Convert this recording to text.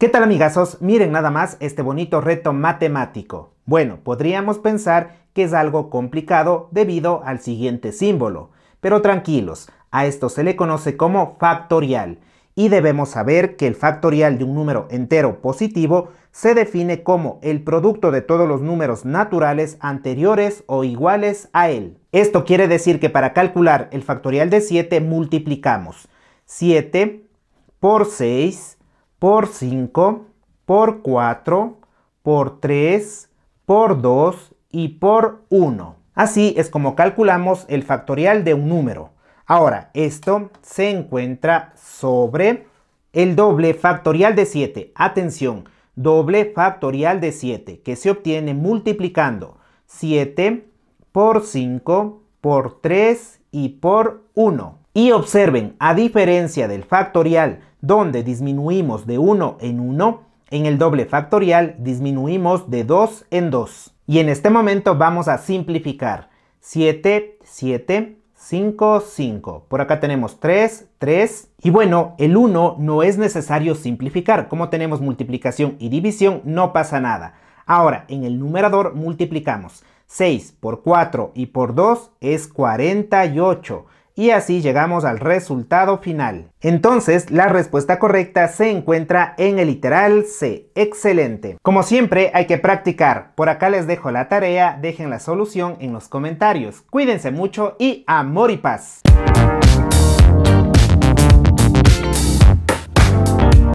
¿Qué tal amigazos? Miren nada más este bonito reto matemático. Bueno, podríamos pensar que es algo complicado debido al siguiente símbolo, pero tranquilos, a esto se le conoce como factorial y debemos saber que el factorial de un número entero positivo se define como el producto de todos los números naturales anteriores o iguales a él. Esto quiere decir que para calcular el factorial de 7 multiplicamos 7 por 6 por 5, por 4, por 3, por 2 y por 1. Así es como calculamos el factorial de un número. Ahora, esto se encuentra sobre el doble factorial de 7. Atención, doble factorial de 7, que se obtiene multiplicando 7 por 5, por 3 y por 1. Y observen, a diferencia del factorial donde disminuimos de 1 en 1, en el doble factorial disminuimos de 2 en 2. Y en este momento vamos a simplificar. 7, 7, 5, 5. Por acá tenemos 3, 3. Y bueno, el 1 no es necesario simplificar. Como tenemos multiplicación y división, no pasa nada. Ahora, en el numerador multiplicamos. 6 por 4 y por 2 es 48 y así llegamos al resultado final. Entonces, la respuesta correcta se encuentra en el literal C. Excelente. Como siempre, hay que practicar. Por acá les dejo la tarea, dejen la solución en los comentarios. Cuídense mucho y amor y paz.